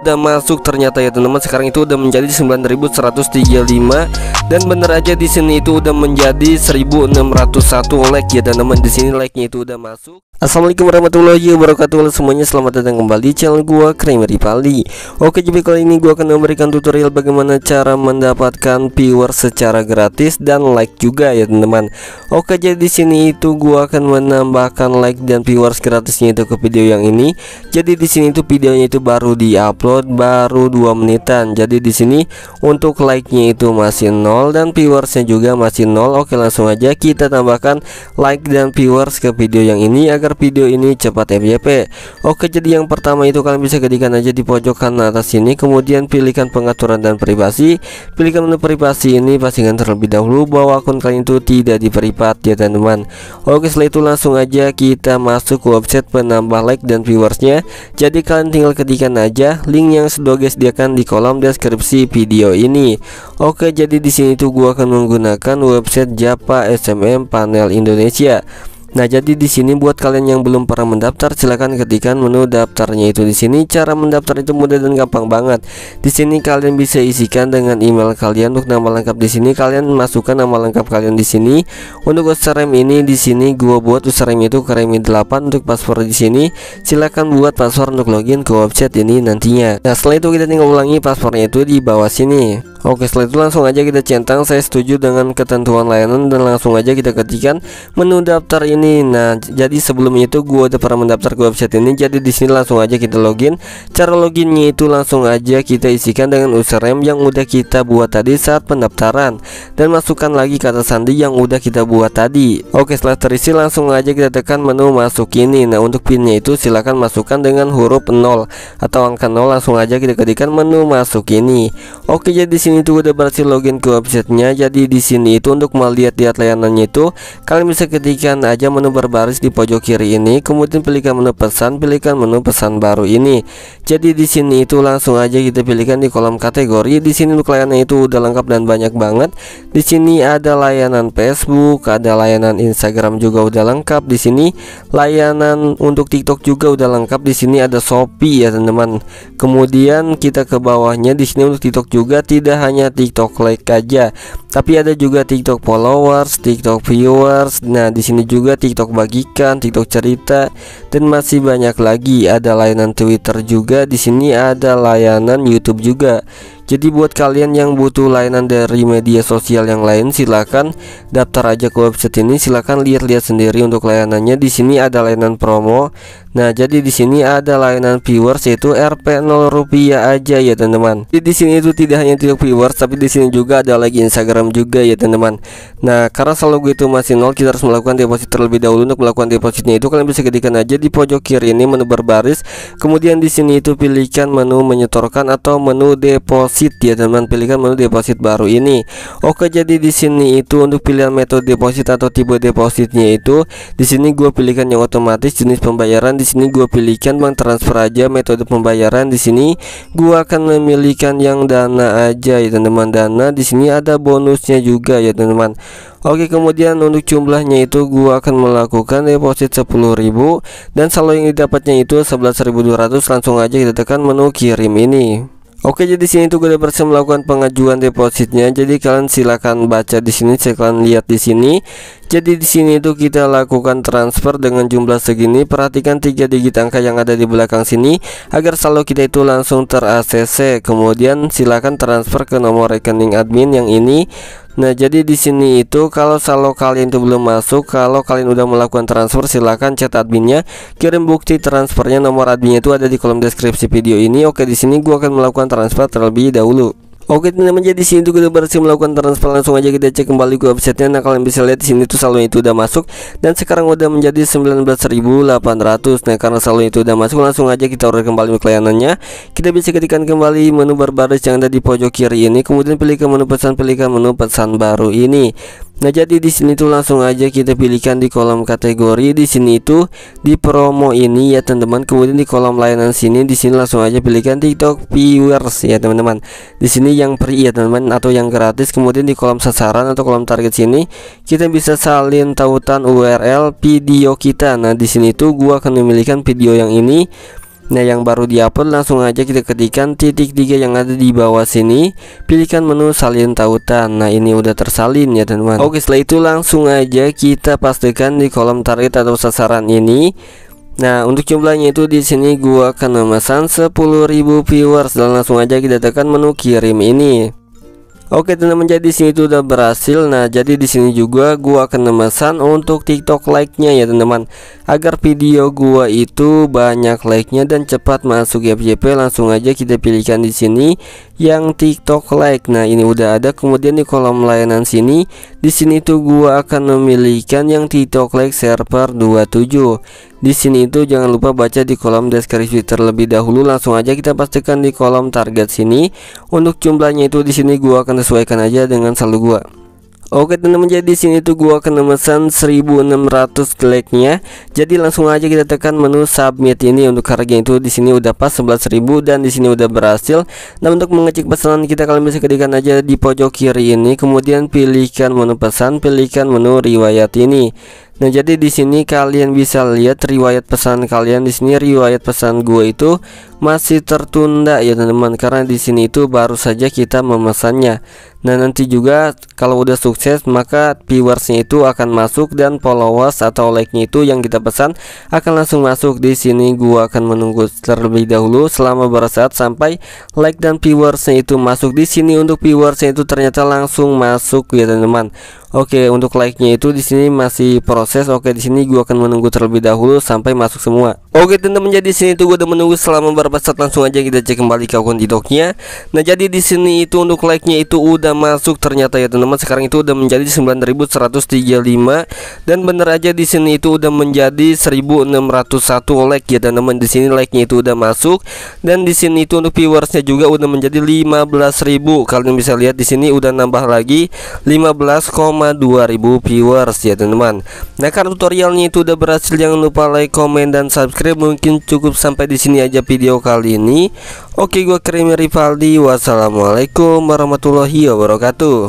udah masuk ternyata ya teman-teman sekarang itu udah menjadi 9135 dan bener aja di sini itu udah menjadi 1601 like ya dan teman di sini like-nya itu udah masuk Assalamualaikum warahmatullahi wabarakatuh semuanya selamat datang kembali di channel gua Creamery Pali Oke jadi kali ini gua akan memberikan tutorial bagaimana cara mendapatkan viewer secara gratis dan like juga ya teman-teman Oke jadi di sini itu gua akan menambahkan like dan viewers gratisnya itu ke video yang ini jadi di sini itu videonya itu baru diupload baru 2 menitan jadi di sini untuk like-nya itu masih nol 0 dan viewersnya juga masih 0 Oke langsung aja kita tambahkan like dan viewers ke video yang ini agar video ini cepat FYP Oke jadi yang pertama itu kalian bisa ketikkan aja di pojok kanan atas ini. Kemudian pilihkan pengaturan dan privasi Pilihkan menu privasi ini pastikan terlebih dahulu bahwa akun kalian itu tidak diperipat ya teman-teman Oke setelah itu langsung aja kita masuk ke website penambah like dan viewersnya Jadi kalian tinggal ketikkan aja link yang sudah disediakan di kolom deskripsi video ini Oke jadi di sini tuh gua akan menggunakan website Japa SMM Panel Indonesia Nah, jadi di sini buat kalian yang belum pernah mendaftar, silahkan ketikkan menu daftarnya itu di sini. Cara mendaftar itu mudah dan gampang banget. Di sini kalian bisa isikan dengan email kalian untuk nama lengkap di sini. Kalian masukkan nama lengkap kalian di sini. Untuk username ini di sini gua buat username itu keremi8 untuk password di sini. Silahkan buat password untuk login ke website ini nantinya. Nah, setelah itu kita tinggal ulangi passwordnya itu di bawah sini. Oke setelah itu langsung aja kita centang saya setuju dengan ketentuan layanan dan langsung aja kita ketikkan menu daftar ini nah jadi sebelum itu gua udah pernah mendaftar ke website ini jadi di sini langsung aja kita login cara loginnya itu langsung aja kita isikan dengan username yang udah kita buat tadi saat pendaftaran dan masukkan lagi kata sandi yang udah kita buat tadi Oke setelah terisi langsung aja kita tekan menu masuk ini nah untuk pinnya itu silahkan masukkan dengan huruf 0 atau angka 0 langsung aja kita ketikkan menu masuk ini Oke jadi sini sini tuh udah berhasil login ke websitenya jadi di sini itu untuk melihat-lihat layanannya itu kalian bisa ketikkan aja menu berbaris di pojok kiri ini kemudian pilihkan menu pesan pilihkan menu pesan baru ini jadi di sini itu langsung aja kita pilihkan di kolom kategori di sini untuk layanan itu udah lengkap dan banyak banget di sini ada layanan Facebook ada layanan Instagram juga udah lengkap di sini layanan untuk TikTok juga udah lengkap di sini ada Shopee ya teman-teman kemudian kita ke bawahnya di sini untuk TikTok juga tidak hanya TikTok like aja, tapi ada juga TikTok followers, TikTok viewers. Nah, di sini juga TikTok bagikan, TikTok cerita, dan masih banyak lagi. Ada layanan Twitter juga, di sini ada layanan YouTube juga. Jadi buat kalian yang butuh layanan dari media sosial yang lain silahkan daftar aja ke website ini silahkan lihat-lihat sendiri untuk layanannya di sini ada layanan promo Nah, jadi di sini ada layanan viewers yaitu Rp0 rupiah aja ya, teman-teman. Jadi di sini itu tidak hanya untuk viewers, tapi di sini juga ada lagi Instagram juga ya, teman-teman. Nah, karena selalu gitu masih nol, kita harus melakukan deposit terlebih dahulu untuk melakukan depositnya itu kalian bisa ketikkan aja di pojok kiri ini menu berbaris. Kemudian di sini itu pilihkan menu menyetorkan atau menu deposit ya, teman-teman. Pilihkan menu deposit baru ini. Oke, jadi di sini itu untuk pilihan metode deposit atau tipe depositnya itu di sini gue pilihkan yang otomatis jenis pembayaran di sini gue pilihkan bank transfer aja metode pembayaran di sini gue akan memilihkan yang dana aja ya teman-teman dana di sini ada bonusnya juga ya teman-teman Oke kemudian untuk jumlahnya itu gua akan melakukan deposit 10.000 dan saldo yang didapatnya itu 11.200 langsung aja kita tekan menu kirim ini Oke jadi sini tuh gue udah berhasil melakukan pengajuan depositnya jadi kalian silahkan baca di sini kalian lihat di sini jadi di sini itu kita lakukan transfer dengan jumlah segini. Perhatikan tiga digit angka yang ada di belakang sini agar saldo kita itu langsung ter-ACC. Kemudian silakan transfer ke nomor rekening admin yang ini. Nah, jadi di sini itu kalau saldo kalian itu belum masuk, kalau kalian udah melakukan transfer silakan chat adminnya, kirim bukti transfernya nomor adminnya itu ada di kolom deskripsi video ini. Oke, di sini gua akan melakukan transfer terlebih dahulu. Oke teman-teman jadi sini tuh kita berhasil melakukan transfer langsung aja kita cek kembali ke websitenya nah kalian bisa lihat di sini tuh saldo itu udah masuk dan sekarang udah menjadi 19.800 nah karena saldo itu udah masuk langsung aja kita order kembali ke kita bisa ketikan kembali menu barbaris yang ada di pojok kiri ini kemudian pilih menu pesan pilih menu pesan baru ini Nah jadi di sini tuh langsung aja kita pilihkan di kolom kategori di sini itu di promo ini ya teman-teman. Kemudian di kolom layanan sini di sini langsung aja pilihkan TikTok viewers ya teman-teman. Di sini yang free ya teman-teman atau yang gratis. Kemudian di kolom sasaran atau kolom target sini kita bisa salin tautan URL video kita. Nah di sini tuh gua akan memilihkan video yang ini Nah yang baru diupload langsung aja kita ketikkan titik tiga yang ada di bawah sini Pilihkan menu salin tautan Nah ini udah tersalin ya teman-teman Oke setelah itu langsung aja kita pastikan di kolom target atau sasaran ini Nah untuk jumlahnya itu di sini gua akan memesan 10.000 viewers dan langsung aja kita tekan menu kirim ini Oke teman-teman jadi sini itu udah berhasil. Nah, jadi di sini juga gua akan memesan untuk TikTok like-nya ya teman-teman. Agar video gua itu banyak like-nya dan cepat masuk FJP, ya, langsung aja kita pilihkan di sini yang TikTok like. Nah, ini udah ada. Kemudian di kolom layanan sini, di sini itu gua akan memilihkan yang TikTok like server 27. Di sini itu jangan lupa baca di kolom deskripsi terlebih dahulu. Langsung aja kita pastikan di kolom target sini untuk jumlahnya itu di sini gua akan sesuaikan aja dengan saldo gua Oke teman-teman jadi sini tuh gua kena memesan 1600 like-nya. Jadi langsung aja kita tekan menu submit ini untuk harga itu di sini udah pas 11.000 dan di sini udah berhasil. Nah, untuk mengecek pesanan kita kalian bisa ketikan aja di pojok kiri ini, kemudian pilihkan menu pesan, pilihkan menu riwayat ini. Nah, jadi di sini kalian bisa lihat riwayat pesan kalian di sini riwayat pesan gue itu masih tertunda ya teman-teman karena di sini itu baru saja kita memesannya. Nah, nanti juga kalau udah sukses maka viewersnya itu akan masuk dan followers atau like-nya itu yang kita pesan akan langsung masuk di sini. Gue akan menunggu terlebih dahulu selama saat sampai like dan viewersnya itu masuk di sini untuk viewersnya itu ternyata langsung masuk ya teman-teman. Oke, untuk like-nya itu di sini masih proses. Oke, di sini gua akan menunggu terlebih dahulu sampai masuk semua. Oke, teman-teman, jadi sini tuh gua udah menunggu selama beberapa saat langsung aja kita cek kembali ke akun TikToknya. Nah, jadi di sini itu untuk like-nya itu udah masuk ternyata ya, teman-teman. Sekarang itu udah menjadi 9135 dan bener aja di sini itu udah menjadi 1601 like ya, teman-teman. Di sini like-nya itu udah masuk dan di sini itu untuk viewersnya juga udah menjadi 15.000. Kalian bisa lihat di sini udah nambah lagi 15, sama 2000 viewers ya teman-teman Nah karena tutorialnya itu udah berhasil jangan lupa like, comment, dan subscribe Mungkin cukup sampai di sini aja video kali ini Oke gue Krimi Rivaldi Wassalamualaikum warahmatullahi wabarakatuh